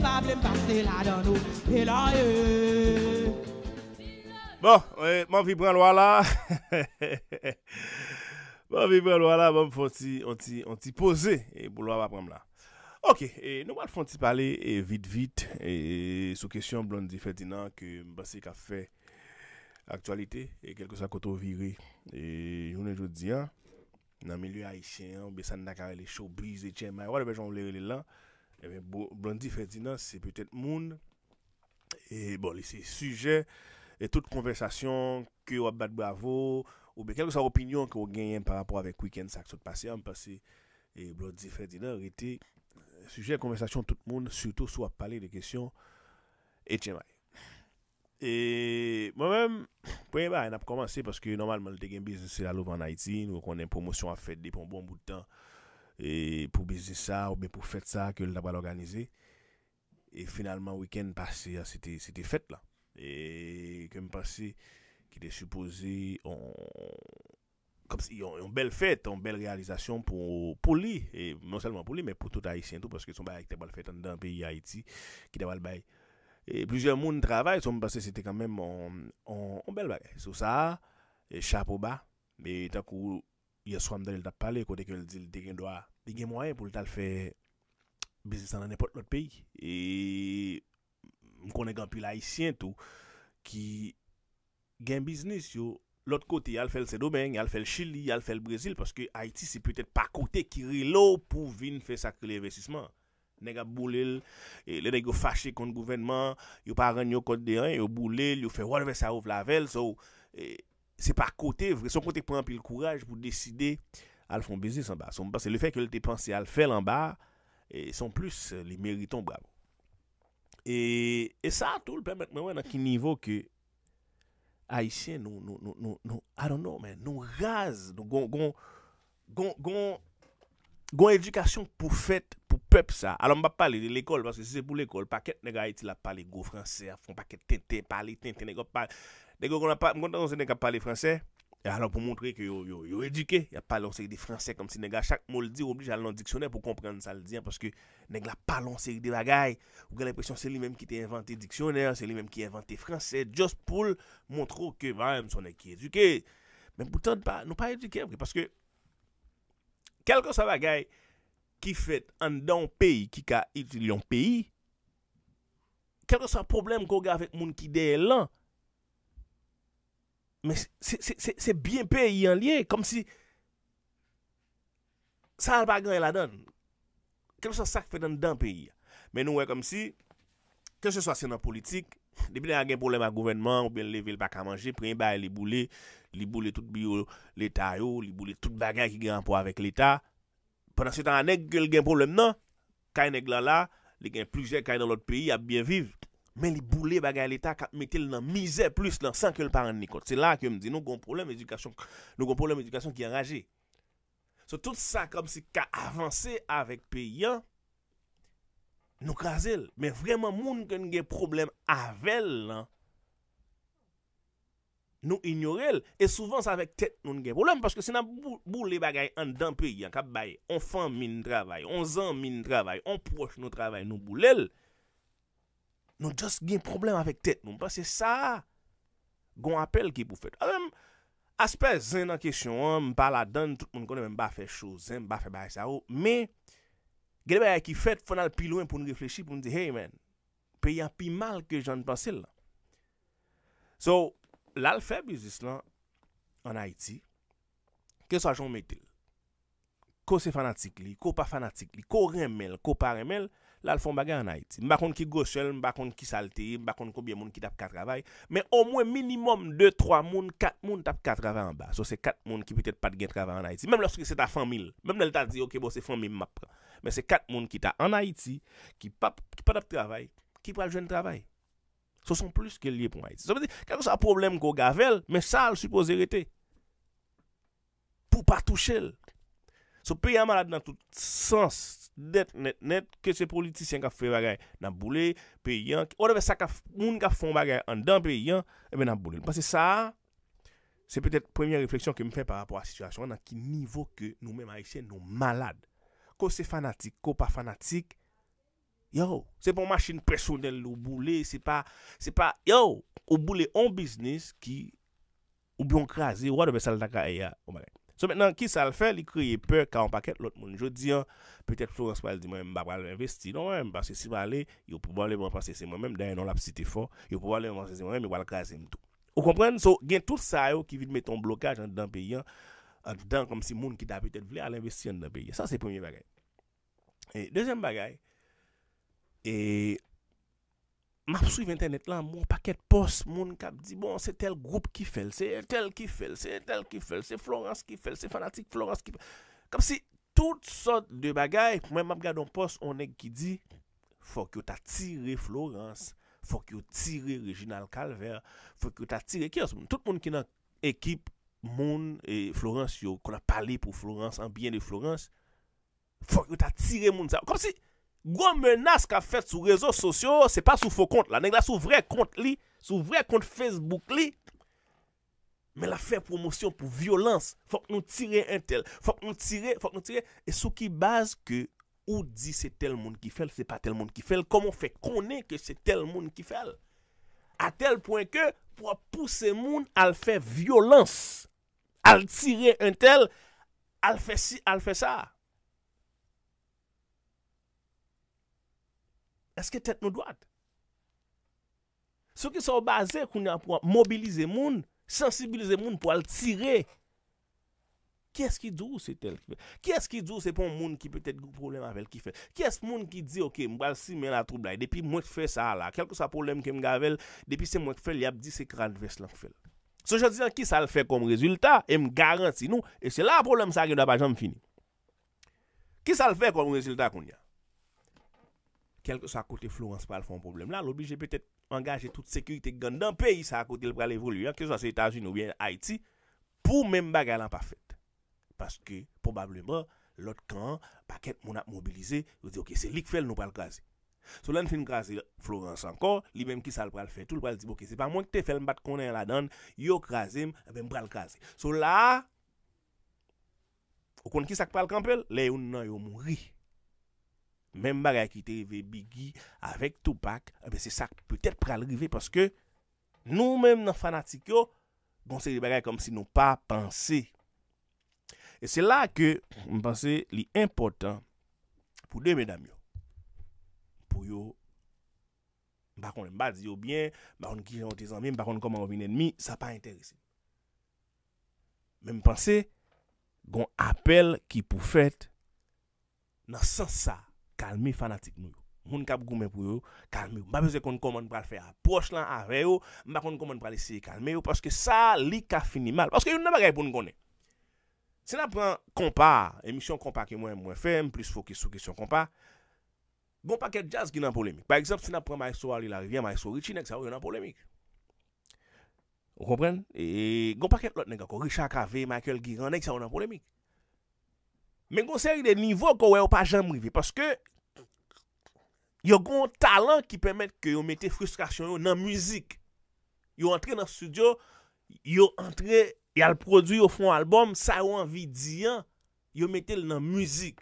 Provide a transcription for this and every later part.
Ba vle m bas se la dan nou pe la ye euh. Bon, man vibran lwa la Man vibran lwa la, man bon, fwant si On ti pose, e bou lwa va pran m la Ok, nouman fwant si pale Vite vite Sou kesyon blon dife dinan Kè m bas se ka fe Aktualite, e kelke sa koto vire E, jounen joudian Nan milieu ha ishen, be san na kare Le showbiz, etche may, wade be jan vle rele lan Ebe, eh Blondie Ferdinand se petet moun, e bon, li se suje, e tout konversasyon ki ou ap bat bravo, ou be kelke sa opinyon ki ou genyen par rapport avek Weekend Saxot Pasyan, pasi, e Blondie Ferdinand rete, euh, suje konversasyon tout moun, suto sou ap pale de kesyon, et jemay. E, mwen mwen, pwenye ba, an ap komanse, paske normalman, de gen biznes se la louv an Haiti, nou konen promosyon ap fet depon bon bout de tan, e pou bezi sa ou be pou fèt sa ke li daba l'organize e finalman wikend pasi a seti fèt la e kem pasi ki te supposi yon bel fèt yon bel realizasyon pou li, e non selman pou li me pou tout Haitien tout pou se ke son bayi te bal fèt an dan peyi Haiti ki te wal bayi e plizye moun travayi son pasi se te kamem yon bel bagay sou sa, e cha pou ba be takou yaswa mdane l tap pale kote ke l dik en doa De gen mwaye pou lè tal fè bizisan nan epot lòt peyi. E mkonek anpil haisyen tou ki gen biznis yo. Lòt kote yal fè l Sedoumè, yal fè l Chile, yal fè l Brésil, paske Haiti se pwè tèt pa kote kiri lò pou vin fè sakri lè investisman. Nèk ap boulèl, e lè dèk yo fachè kont gouvernement, yo paran yo kote de rè, yo boulèl, yo fè wòl vè sa ouv la vèl, e, se pa kote, vre son kote pwè anpil kouraj pou deside al fon bizis an ba. Son bas se le fek yo l te panse al fel an ba, son plus li meriton bravo. E sa a tou l pèmèk mè mè nan ki nivou ki a ishe nou, nou, nou, nou, nou, I don't know men, nou raz, nou gong, gong, gong, gong, gong edukasyon pou fèt, pou pèp sa. Alon m pa pali l ekol, baske se se pou l ekol, pa ket nega a iti la pali go fransè, a fon pa ket tete, pali tete, nega pali, nega kon a pali, m konta kon se nega pali fransè, E alo pou mwontre ki yo eduke, ya palonser de franse, kom si nega chak mwoldi woblij alon diksyoner pou komprende sa l diyan, poske nega palonser de bagay, wge l'epresyon se li menm ki te inventer diksyoner, se li menm ki inventer franse, jost pou mwontro ke vaym sonen ki eduke. Menm boutan nou pa eduke, poske kelko sa bagay ki fet andan peyi ki ka iti lyon peyi, kelko sa problem koga avet moun ki deye lan, Men se biyen peyi an liye, kom si sa al bagan el adan. Kel so sa ki fe dan dan peyi? Men nou wey kom si, ke se so asenan politik, depi nan gen problem an gouvenman ou biye leve l baka manje, prey mba li boule, li boule tout biyo l etay yo, li boule tout bagan ki gen an pou avèk l etay, pwè nan se tan anek ke li gen problem nan, non? kaj neg la la, li gen plujek kaj nan lot peyi ap biye vivi. Men li boule bagay l'Etat kap metel nan mizè plus lan, san ke l'paran ni kot. Se la ke mdi, nou kon problem edukasyon ki anraje. Se tout sa kom si ka avanse avèk pe yon, nou kazel. Men vreman moun kon gen problem avèl lan, nou ignorel. E souvan sa avèk tèt nou gen problem, paske se nan boule bagay an dan pe yon, kap baye, on fan min travay, on zan min travay, on proche nou travay, nou boulel, Nou just gen problem avèk tèt moun pa, se sa, goun apel ki pou fèt. A zem, aspes, zè nan kesyon, mou pala dan, tout moun konen mè mba fè chouz, mba fè bè sa ou, mè, gèlè bè yè ki fèt, fè nan pi louen pou nou reflechi, pou nou di, hey men, pe yè an pi mal ke joun pensè lè. So, lal fè bizis lè, an Haiti, kè sa joun mè tè? Ko se fanatik li, ko pa fanatik li, ko remel, ko pa remel, La l fon bagay an Haiti. M bakon ki gosel, m bakon ki salte, m bakon koubyen moun ki tap kwa travay. Me o mwen minimum 2-3 moun, 4 moun tap kwa travay an ba. So se 4 moun ki pwetet pat gen travay an Haiti. Mem lorski se ta famil. Mem nel ta di, ok bo se famil map. Me se 4 moun ki ta an Haiti, ki pat ap travay, ki pral jen travay. So son plus ke liye pou Haiti. So mwen di, kato sa problem ko gavel, me sa l suppose rete. Pou pa touche l. So pe yon malade nan tout sens det net net Ke se politisyen ka fwe bagay nan boule Pe yon, ou do ve sakaf, mouni ka fwe bagay an dan Pe yon, ebe nan boule Pase sa, se petet premye refleksyon ke mi fwe par rapport a situasyon Nan ki nivou ke nou men marise nou malade Ko se fanatik, ko pa fanatik Yo, se pon masin presyonel ou boule Se pa, se pa, yo, ou boule on biznis ki Ou biyon krasi, ou wa do ve saldaka eya ou bagay So menan, ki sa l fe, li kriye pe, ka an paket, lout moun. Jou di an, petet Florent Spal di mwen, mba wale investi. Non wè, mba se si wale, non, yo pou wale wale panse se mwen mèm, den yon lap si te fon, yo pou wale wale panse se mwen mèm, mbe wale krasen mdou. Ou kompren, so gen tout sa yo ki vil meton blokaj an didan pe yon, an didan kom si moun ki da petet vle al investi an didan pe yon. Sa se premier bagay. Dezem bagay, eee, Map sou internet lan, moun paket pos, moun kap di, bon, se tel group ki fel, se tel ki fel, se tel ki fel, se Florence ki fel, se fanatik Florence ki fel. Kap si, tout sort de bagay, mwen map gadon pos, on ek ki di, fok yo ta tire Florence, fok yo tire Reginald Calvert, fok yo ta tire, ki os, moun, tout moun ki nan ekip, moun, e Florence yo, kon a pale pou Florence, an bien de Florence, fok yo ta tire moun sa, kap si, Gwa menas ka fet sou rezo sosyo, se pa sou fo kont la. Nèk la sou vre kont li, sou vre kont Facebook li. Mè la fè promosyon pou violans, fòk nou tire entel. Fòk nou tire, fòk nou tire. E sou ki baz ke ou di se tel moun ki fel, se pa tel moun ki fel. Koman fe konen ke se tel moun ki fel. A tel pwen ke pou apouse moun al fè violans, al tire entel, al fè si, al fè sa. Eske tet nou doad? Sou ki sou baze koun ya pou an mobilize moun, sensibilize moun pou al tire. Kè eski djou se tel? Kè eski djou se pou an moun ki petet problem avel ki fè? Kè esk moun ki di, ok, mou al si men la troublay, depi mwen fè sa la, kelkous a problem ki mga avel, depi se mwen fè, li ap di se kran vès lan fè. Sou jò diyan, ki sa l fè kom rezultat, e m garanti nou, e se la problem sa ki nou apajan m fini. Ki sa l fè kom rezultat koun ya? kel sa kote Florence pral fon problem la, lodi jepetet angaje tout sekurite gandan, peyi sa kote l pral evoluyen, ke sa se Etasun ou bien Haiti, pou men bagay lan pa fete. Paske, probableman, lot kan, paket moun ap mobilize, lodi ok, se lik fel nou pral kaze. So lan fin kaze Florence ankon, li men ki sa l pral fete, lodi pral di boke, se pa mwen ki te fel mbat konen la dan, yo kaze m, ven pral kaze. So la, okon ki sa kpal kampel, le yon nan yo moun ri. Mem bagay ki te ve bigi avek tupak, eh se sak peutet pralrive paske nou mem nan fanatik yo gonseri bagay kom si nou pa panse. E se la ke, mpense, li important pou de medam yo. Pou yo, bakon e mbazi yo bien, bakon ki yon te zanmim, bakon kom an obin enmi, sa pa interese. Mem panse, gons apel ki pou fet nan san sa kalme fanatik nou. Moun ka pou gome pou yo, kalme yo. Mba bezè kon kon mon pral fè apos lan avè yo, mba kon kon mon pral se kalme yo, paske sa li ka fini mal. Paske yo nan bagay pou nou konen. Se nan pran kompa, emisyon kompa ki mwen mwen fèm, plus fokis sou kisyon kompa, kon pa ket jazz ki nan polemik. Par exemple, se nan pran Maestro Ali Larivian, Maestro Richie, nek sa wè nan polemik. Ou kompren? E kon pa ket lot nega ko, Richard Cave, Michael Guirand, nek sa wè nan polemik. Men kon seri de nivou ko wè ou pa jan mou yive, paske Yo kon talan ki pwemet ke yo mette frustrasyon yo nan muzik. Yo antre nan studio, yo antre, yal prodwi yo fon albom, sa yo anvi diyan, yo mette l nan muzik.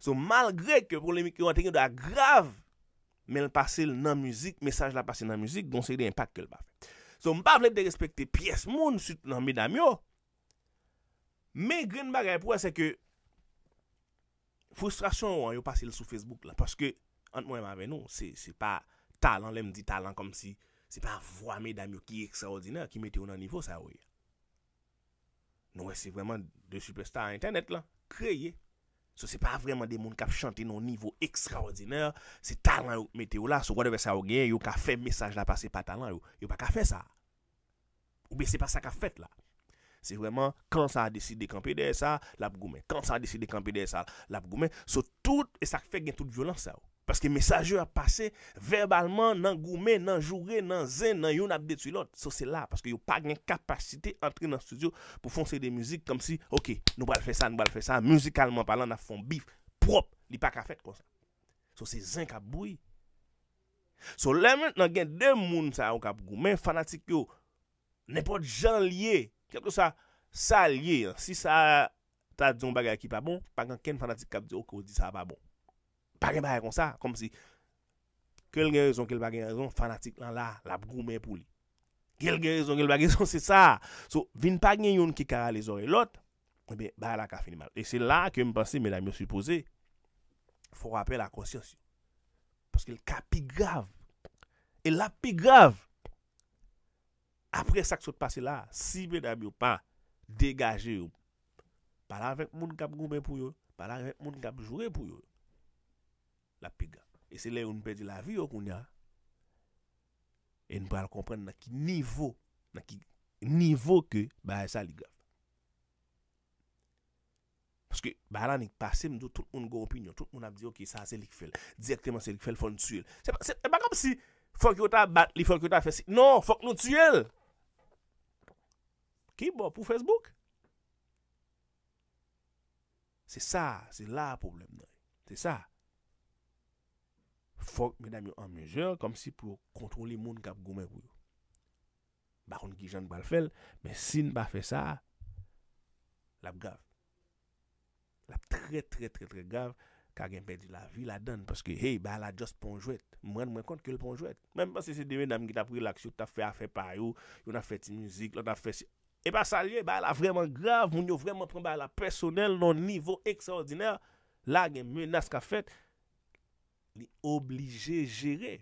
So, malgre ke problemik yo antre yon da grav, men l pase l nan muzik, mesaj la pase l nan muzik, don se de impact ke l bap. So, mbap vlet de respekte piyes moun, sut nan midam yo, me green bag a epwa se ke Frustrasyon yo an yo pase l sou Facebook la, paske ant mwen ma ven nou, se se pa talan, lem di talan kom si, se pa vwa medam yo ki ekstraordinar ki mete ou nan nivou sa ouye. Nou we se vreman de superstars internet la, kreye, se se pa vreman de moun kap chante nou nivou ekstraordinar, se talan yo mete ou la, se wadewe sa ou gen, yo ka fe mesaj la pase pa talan yo, yo pa ka fe sa. Ou be se pa sa ka fet la. Se vreman, kan sa a desi de kampe de sa, la pou goumen. Kan sa a desi de kampe de sa, la pou goumen. So tout, e sak fe gen tout violent sa ou. Paske mesaje a pase verbalman nan goumen, nan joure, nan zen, nan yon ap detu lot. So se la, paske yo pa gen kapasite antre nan studio pou fonse de mizik. Kom si, ok, nou bal fe sa, nou bal fe sa, mizikalman palan na fon bif, prop, li pa ka fet kon sa. So se zen ka boui. So lemen nan gen den moun sa ou ka pou goumen, fanatik yo, nepot jan liye. Kèpè sa, sa liye, si sa ta dijon bagay ki pa bon, pangan ken fanatik kap diyo ki ou di sa pa bon. Pange bagay kon sa, kom si, kel gen rezon, kel bagay rezon, fanatik lan la, la pou mè pou li. Kel gen rezon, kel bagay rezon, se sa. So, vin pagnen yon ki kara le zon e lot, mwen be, bagay la ka fin mal. E se la ke mpansi, mwen la mwen supoze, fwo rappel la konsyansi. Pansi ke l ka pi grav. E la pi grav. apre sak sot pase la, sibe dabi ou pa, degaje ou, pala vek moun kap goupen pou yo, pala vek moun kap jure pou yo, la pe gap. E se le ou nou pedi la vi yo koun ya, e nou pala kompren nan ki nivou, nan ki nivou ke, ba e sa li gap. Paske, bala ni kpase mdou, tout moun goupi nyo, tout moun ap di ok, sa se lik fel, direkteman se lik fel fon tsyel. Se pa e komp si, fok yota bat, li fok yota fesi, non, fok nou tsyel! Ki bo pou Facebook? Se sa, se la probleme nou. Se sa. Fok men amyo amyeje, kom si pou kontroli moun kap gome vwe. Ba kon gijan bal fel, men sin ba fe sa, la b gav. La b tre tre tre tre gav, ka gen pedi la vi la den, paske hey, ba la just ponjwet. Mwen mwen kont ke l ponjwet. Men pas se se demen amye ki ta prilaksyo, ta fe a fe payo, yo na fe ti mizik, yo na fe si... E ba sa liye, ba ala vreman grav, moun yo vreman pren ba ala personel nan nivou ekstraordinèr. La gen menas ka fet, li oblije jere.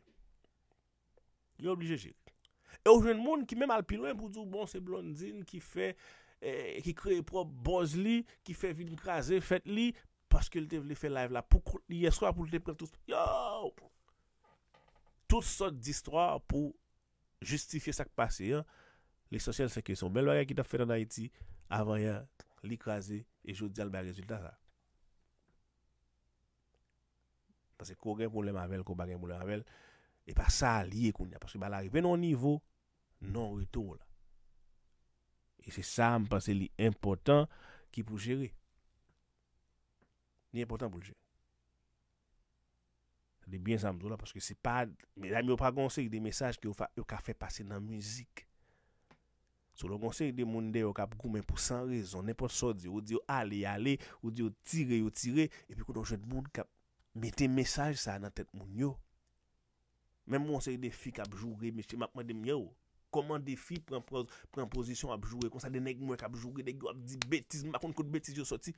Li oblije jere. E ou jen moun ki men mal pilon, pou zou bon se blondine ki fe, ki kreye prop boz li, ki fe vin kaze, fet li, paske li te vle fe live la, pou kote li eswa, pou li te preve tout. Tout sot distroi pou justifiye sak pase yon. Le sosyal seke son bel bagay ki ta fè nan Haiti avaya li kaze e jo djal be a rezultat sa. Pase kou gen pou lèm avèl, kou bagèm pou lèm avèl e pa sa liye koun ya. Pase bala rive nan nivou, nan ritor la. E se sa mpase li important ki pou jere. Ni important pou jere. Debyen sa mpase do la. Pase se sa mpase do la. Me dami yo pra gonsè yi de mesaj ki yo ka fè pase nan mizik. So lo gonseri de moun de yo kap goumen pou san rezon, ne pou so diyo, ou diyo ale, ale, ou diyo tire, yo tire, epi kou don jen moun kap, mette mesaj sa nan tet moun yo. Men moun seri de fi kap joure, me che makman demye yo. Koman de fi pren posisyon ap joure, konsa denek mwen kap joure, dek yo ap di betis, makon kout betis yo soti.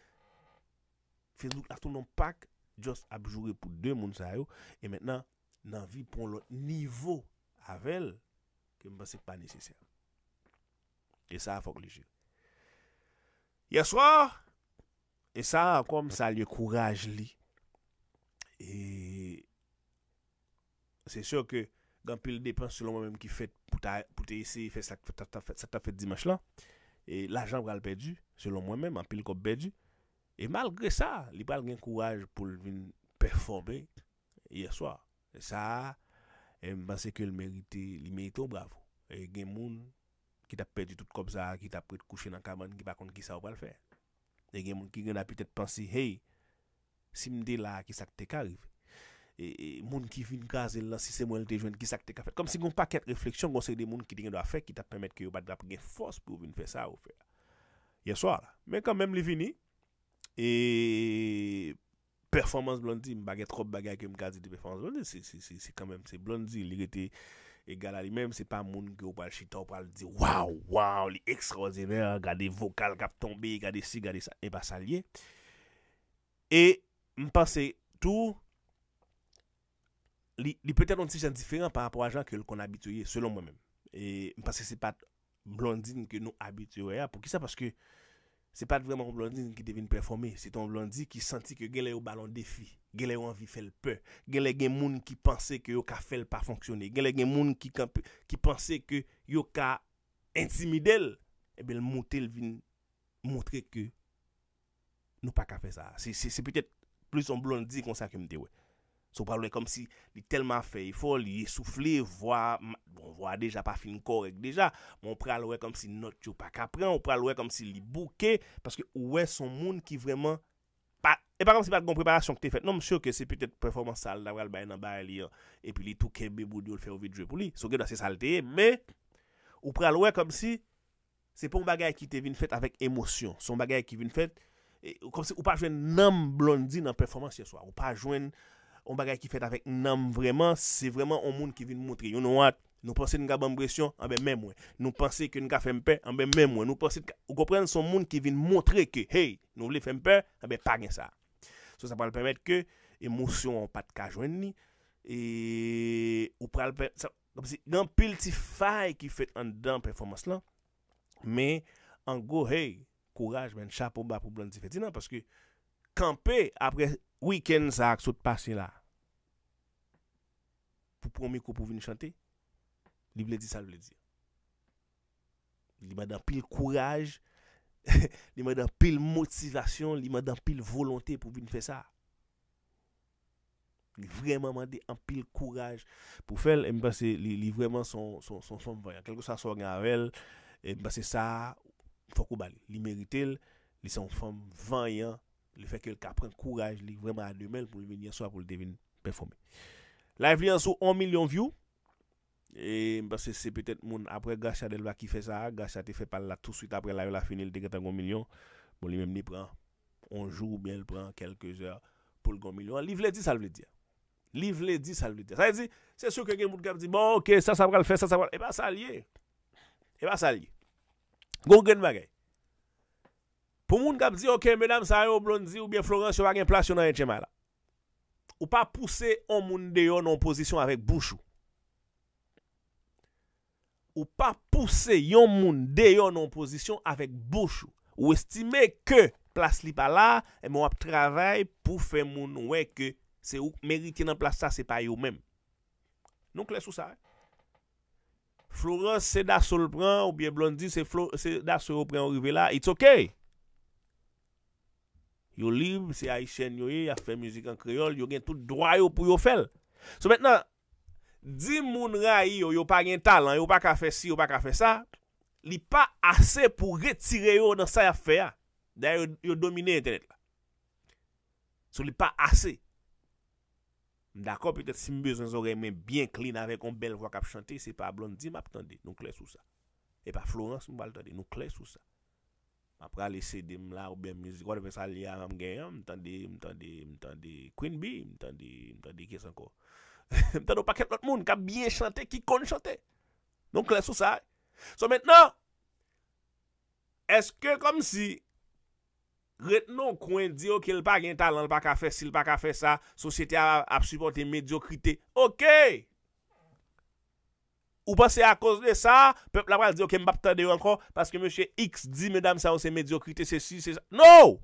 Fezouk la tonon pak, jos ap joure pou de moun sa yo, e men nan vi pon lo nivou, avel, ke mwen se pa nesecian. E sa a fok li jil. Ya swa, e sa akom sa li yo kouraj li. E, se sur ke, gan pil depan selon mwen menm ki fet, pou te ese, fet sata fet dimach lan, e la jan pral pedu, selon mwen menm, an pil kop pedu, e malgre sa, li pral gen kouraj pou vin performe, ya swa. E sa, e m basen ke li merite, li merite ou bravo. E gen moun, ki ta pedi tout kobza, ki ta pred kouche nan kaman, ki bakon ki sa ou pa l fè. Dè gen moun ki gen apitèt pansi, hey, si mde la a ki sa kte ka rive, moun ki vin gazel lan, si se moun el dejon, ki sa kte ka fè. Kom si goun pa ket refleksyon goun se de moun ki gen do a fè, ki ta pèmet ki yo batrap gen fos pou vin fè sa ou fè. Yeswa, la. Men kanmèm li vini, eee, performans blondi, mbagè trop bagè akèm gazel di performans blondi, si, si, si, si, si, si, si, si, si, si, si, si, si, si, si, si, si, si E gala li menm se pa moun ge ou pal chitop, pal di, waw, waw, li ekstraordiner, gade vokal kap tombe, gade si, gade sa, e pa sa liye. E mpase tou, li pwete anon ti jan diferent par rapport a jan ke l kon abitoye, selon mwen menm. E mpase se pat blondin ke nou abitoye, pou ki sa, paske... Se pat vreman blondi ki devine performe, se ton blondi ki santi ke genle yo balon defi, genle yo anvi fel pe, genle gen moun ki panse ke yo ka fel pa fonksyone, genle gen moun ki panse ke yo ka intimidel, ebe eh l motel vin montre ke nou pa ka fe sa. Se petet plus son blondi kon sa kemde wey. Sou pralwe kom si li telman fey fol, li esoufli, voya, bon, voya deja pa film korek deja, moun pralwe kom si not yo pa kapren, moun pralwe kom si li bouke, paske ouwe son moun ki vreman, e pa kom si pati gon preparasyon ki te fet, non msio ke se petet performans sal, davral bayan nan bayan li, e pi li touke bebo diyo l feyo videjwe pou li, sou ge do se salteye, mwen, ou pralwe kom si, se pou bagay ki te vin fet avèk emosyon, son bagay ki vin fet, e, ou pa jwen nan blondi nan performans yaswa, ou pa jwen nan, ou bagay ki fet avèk nan vreman, se vreman ou moun ki vin moutre. You know what? Nou pansè nga bambresyon, anbe men mwen. Nou pansè ke nga fempe, anbe men mwen. Nou pansè, ou gopren son moun ki vin moutre ke, hey, nou vle fempe, anbe pagnè sa. So, sa pa l'permèd ke, emosyon ou pat ka jwen ni, e... ou pra l'permèd... Dan pil ti fay ki fet an dan performans lan, me, an go, hey, kouraj men, chapou ba pou blan ti feti nan, paske, kampe, apre... Weekend sa ak sot passe la. Pou promi kou pou vin chante. Li vle di sa vle di. Li ma dan pil kouraj. Li ma dan pil motivasyon. Li ma dan pil volonté pou vin fè sa. Li vreman man de an pil kouraj. Pou fèl, e li vreman son som vanyan. Kèlko sa sò gen avèl. E li merite li. Li son som vanyan. Le fèkèl ka pren kouraj li vreman anumel Moun li menye sou avoul devine performe Live li an sou 1 milyon view E mbase se petèt moun apre gachat elva ki fè sa Gachat e fè pal la tout suite apre live la finil Dekat an 1 milyon Moun li menye pren 1 jou Mien pren kelke zèr pou l'1 milyon Li vle di sa l vle di Li vle di sa l vle di Sa yè di, se sou ke gen moun kap di Bon ok, sa sa pral fè, sa sa pral E eh ba sa liye E eh ba sa liye Gon gen bagay Pou moun kap di, ok, medam, sa yon blondi ou bie Florence, yon va gen plas yon nan yon tjema la. Ou pa pousse yon moun de yon nan posisyon avèk bouchou. Ou pa pousse yon moun de yon nan posisyon avèk bouchou. Ou estime ke plas li pa la, e moun ap travay pou fe moun weke se ou merite nan plas sa se pa yon men. Nou kles ou sa. Eh? Florence se da sol pran ou bie blondi se da sol pran ou rive la, it's ok. Yo liv, se a yi chen yo yi, a fe mizik an kreol, yo gen tout dra yo pou yo fel. So maintenant, di moun ray yo, yo pa gen talan, yo pa ka fe si, yo pa ka fe sa, li pa ase pou retire yo dan sa ya fe ya, dan yo domine internet la. So li pa ase. Mdakon pwede si mbezons orè men bien klin avèk on bel vwa kap chante, se pa Blondie map tande, nou kle sou sa. E pa Florence mbal tande, nou kle sou sa. Apre alise di m la ou bem mizik. Wade fe sa li a ram gen yon. M tan di, m tan di, m tan di Queen Bee. M tan di, m tan di Keesanko. M tan do pa ket lot moun. Ka biye chante, ki kon chante. Non kles sou sa. So metnon. Eske kom si. Retnon kwen di yo ke l pa gen talan. L pa ka fe, si l pa ka fe sa. Sosyete a ap supporte mediokrite. Ok. Ou pa se a koz de sa, pep la pral di, ok, mbap ta eh de yo ankon, paske mèche X di, mèdame, sa ou se mediokrite, se si, se sa. No!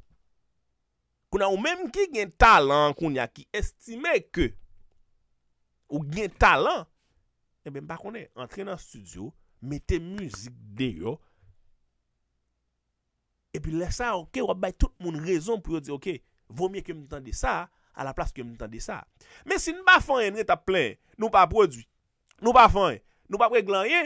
Kou nan ou mèm ki gen talan kou nye a ki, estime ke ou gen talan, e bè mba konè, antre nan studio, mette müzik de yo, e pi lè sa, ok, wabay tout moun rezon pou yo di, ok, vòmye ke mbap ta de sa, a la plas ke mbap ta de sa. Mè si nbap fanyen reta plen, nou pa prodwi, nou pa fanyen, Nou pa pre glan ye,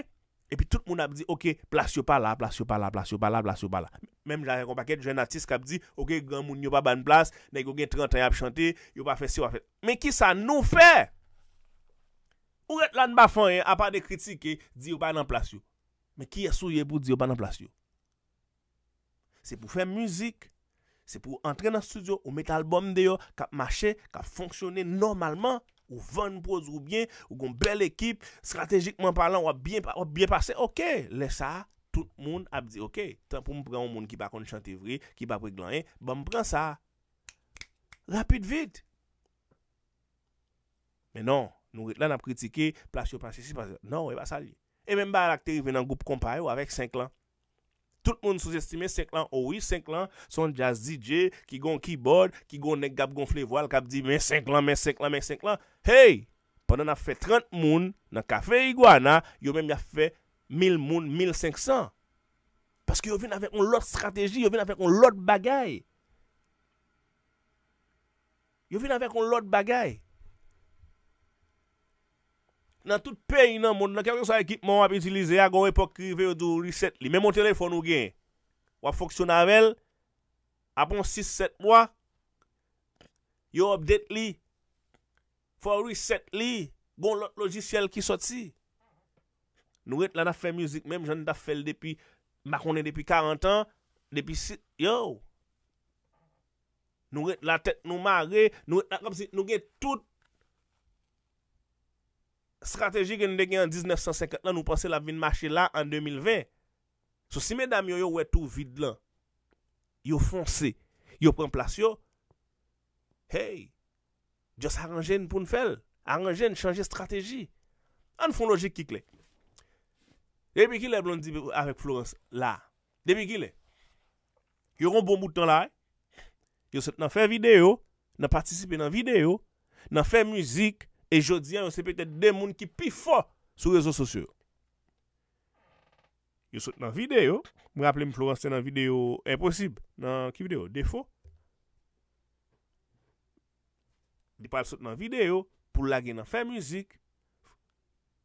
e pi tout moun ap di, ok, plas yo pa la, plas yo pa la, plas yo pa la, plas yo pa la. Mem jare kompaket, jen atis kap di, ok, glan moun yo pa ban plas, neg yo gen 30 a ap chante, yo pa fe si, yo pa fe. Men ki sa nou fe? Ou et lan bafan ye, a pa de kritike, di yo pa nan plas yo. Men ki yasou ye pou di yo pa nan plas yo? Se pou fe müzik, se pou entre nan studio, ou met album de yo, kap mache, kap fonksyone normalman. Ou van nou poz ou bien, ou goun bel ekip, strategikman palan, ou ap bien pase, ok. Le sa, tout moun ap di, ok. Tan pou m pran ou moun ki pa kon chante vri, ki pa prit glanye, ba bon, m pran sa. Rapit vit. Menon, nou reklan ap kritike, plas yo plas yisi, nan ou e ba sali. E men ba lakte yive nan goup kompaye ou avek 5 lan. Tout moun souzestime 5 lan, oh oui 5 lan, son jazz DJ ki gon keyboard, ki gon nek gap gon fle voal, gap di men 5 lan, men 5 lan, men 5 lan. Hey, pwanda na fe 30 moun, nan ka fe igwana, yo men ya fe 1000 moun, 1500. Paske yo vin avèk un lot strategi, yo vin avèk un lot bagay. Yo vin avèk un lot bagay. nan tout peyi nan moun, nan kèw kèw sa ekipman wap itilize, agon epok krive ou do reset li. Mè moun tere fò nou gen, wap fòksyon avèl, apon 6-7 mwa, yo update li, fò reset li, bon lot logisyel ki soti. Nou wè t'la na fè müzik mèm, jan da fèl depi, makonè e depi 40 an, depi 6, yo! Nou wè t'la tèt nou ma re, nou wè t'la kom si, nou gen tout, Strateji gen de gen an 1950 la, nou panse la bin mache la an 2020. So si medam yo yo wetou vid lan, yo fonse, yo pren plasyo, hey, just aranjen pou n fel, aranjen, chanje strateji. An fon lojik kik le. Demi ki le blon dibe avèk Florence la? Demi ki le? Yo ron bon moutan la? Yo set nan fè videyo, nan patisipe nan videyo, nan fè mouzik, E jodi an yo se petet demoun ki pi fo sou rezo sosyo. Yo sote nan videyo. Mwen aple mwen florense nan videyo. E posib nan ki videyo? Defo? Di pal sote nan videyo. Pou lage nan fe müzik.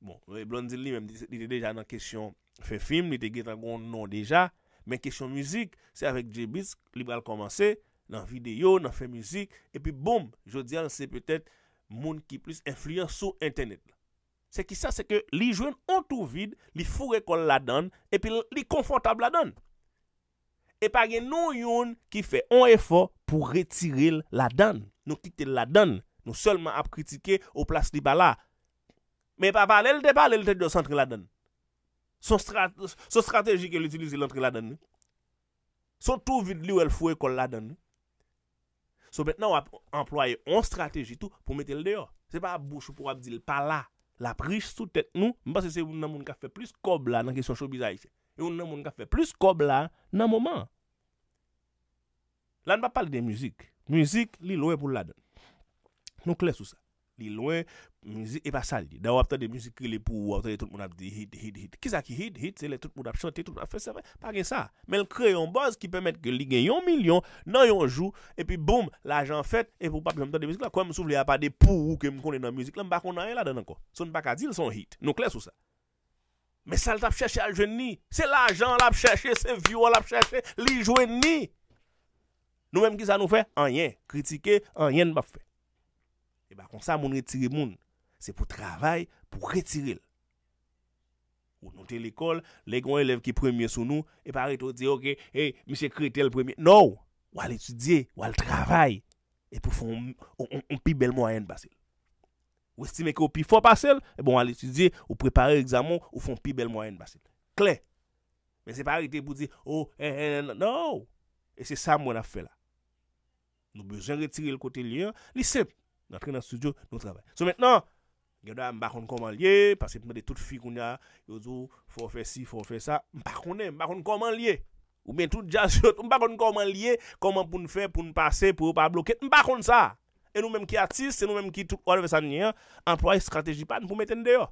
Bon, yon e blondil li men. Li te dejan nan kesyon fe film. Li te getan goun non deja. Men kesyon müzik. Se avek J-Biz. Liberal komanse. Nan videyo. Nan fe müzik. E pi bom. Jodi an yo se petet... Moun ki plis influyen sou internet la. Se ki sa se ke li jwen an tou vide, li fure kon la dan, e pi li konfotab la dan. E pa gen nou yon ki fe an efor pou retire la dan. Nou kite la dan, nou solman ap kritike ou plas li bala. Me pa pale, el te pale, el te de sentri la dan. Son strategi ke li utilize lantri la dan nou. Son tou vide li ou el fure kon la dan nou. So bet nan wap employe on strateji tou pou mete l deyo. Se pa bouche pou wap di l pala. La prish sou tèt nou. Mwen pas se se woun nan moun ka fe plis kob la nan kesyon chou bizay se. Mwen nan moun ka fe plis kob la nan mouman. La npa pal de mouzik. Mouzik li loue pou l la den. Nou kle sou sa. li lwen, mizi, e pa sa li. Da wap ta de mizi ki li pou wap ta de trot moun ap di hit, hit, hit. Kisa ki hit, hit, se le trot moun ap chante, trot moun ap fese, se fè. Pa gen sa. Men kre yon boz ki pèmèt ke li gen yon milyon, nan yon jou, e pi boum, la jan fète, e pou papi wap ta de mizi ki la, kwen m sou vle ap pa de pou wap ke m konen nan mizi ki la, m bako nan yon la dan anko. Son baka di l son hit, nou kles ou sa. Men sa l tap chèche al jwen ni. Se la jan l ap chèche, se vyo l ap chèche, li j ba kon sa moun retiri moun, se pou travay pou retiril. Ou nou te l'ekol, le gwen elev ki premye sou nou, e pare to di, ok, hey, mi se kretel premye, nou, wale etudye, wale travay, e pou fon, ou, ou, ou pi bel mwayen basel. Ou estime ki ou pi fwa basel, e bon wale etudye, ou prepare examon, ou fon pi bel mwayen basel. Kle. Men se pare te pou di, oh, eh, eh, eh nou, e se sa moun a fe la. Nou bezan retiril kote l'yen, li sep, Gatren nan studio, nou trabay. So, menenon, genwa mbakon koman liye, pase mwen de tout fikoun ya, yo zo, fò fè si, fò fè sa, mbakonè, mbakon koman liye. Ou men tout jazz jote, mbakon koman liye, koman pou n'fè pou n'passe, pou n'pà blokè, mbakon sa. E nou menm ki artist, e nou menm ki tout, wèleve sa n'yè, anpwa yi strategi pat, pou mètè n'dè yo.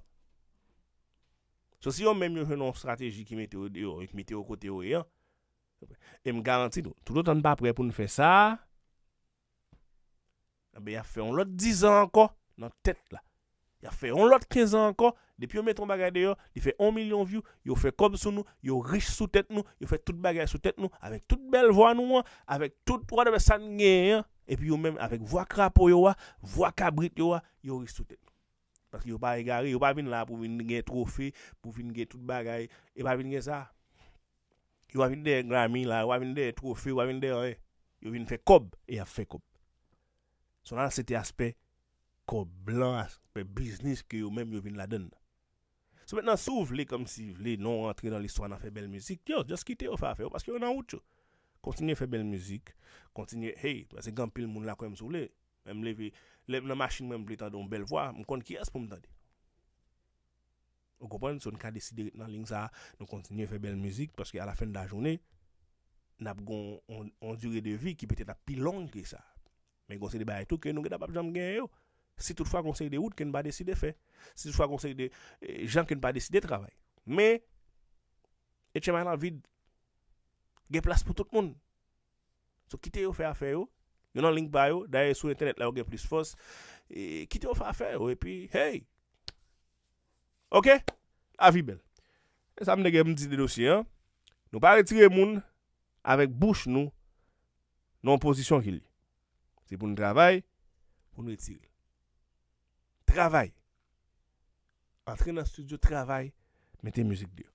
So, si yon menm yon fè non strategi ki mètè yo, yon yon yon yon yon yon yon yon yon yon yon yon yon yon yon yon Ya fe yon lot 10 an anko nan tet la. Ya fe yon lot 15 an anko, depi yon metron bagay de yo, yon fe 1 milyon view, yon fe kob sou nou, yon rich sou tet nou, yon fe tout bagay sou tet nou, avek tout bel voan nou an, avek tout wadebe san gen yon, epi yon men avek voa krapou yo an, voa kabrit yo an, yon rich sou tet nou. Yon pa yon gari, yon pa vin la pou vin gen trofi, pou vin gen tout bagay, yon pa vin gen sa. Yon pa vin gen gramin la, yon pa vin gen trofi, yon pa vin gen yon e, yon vin fe kob, yon pa So nan se te aspe koblan, aspe biznis ki yo menm yo vin la den. So menman sou vle kom si vle non rentre dan listwa nan fe bel mizik, yo, just kite yo fa fe yo, paske yo nan wout yo. Kontinye fe bel mizik, kontinye, hey, se gampil moun la kon yon sou vle, mwen mleve, mwen mleve nan machin mwen mble tan don bel vwa, mwen konti ki yas pou mtande. Ou kompon, son ka deside nan ling sa, nou kontinye fe bel mizik, paske a la fen da jounen, nap gon on dure de vi ki pete ta pilon ki sa. Si tout fwa konsek de oud, ken ba deside fe Si tout fwa konsek de e, jan, ken ba deside trabay Me, etche man an vide Gen plas pou tout moun So kite yo fe afe yo Yon an link ba yo, daye sou internet la yo gen plis fos e, Kite yo fe afe yo E pi, hey Ok, avi bel E sa mne gen mdi de dosye Nou pa retire moun Avek bouch nou Non posisyon ki li Se pou nou travay, pou nou etire. Travay. Patrine an studio travay, mette müzik diyo.